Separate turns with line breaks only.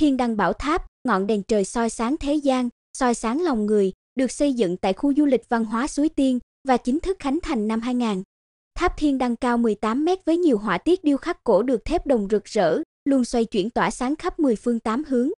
Thiên Đăng Bảo Tháp, ngọn đèn trời soi sáng thế gian, soi sáng lòng người, được xây dựng tại khu du lịch văn hóa Suối Tiên và chính thức khánh thành năm 2000. Tháp Thiên Đăng cao 18 mét với nhiều họa tiết điêu khắc cổ được thép đồng rực rỡ, luôn xoay chuyển tỏa sáng khắp 10 phương
8 hướng,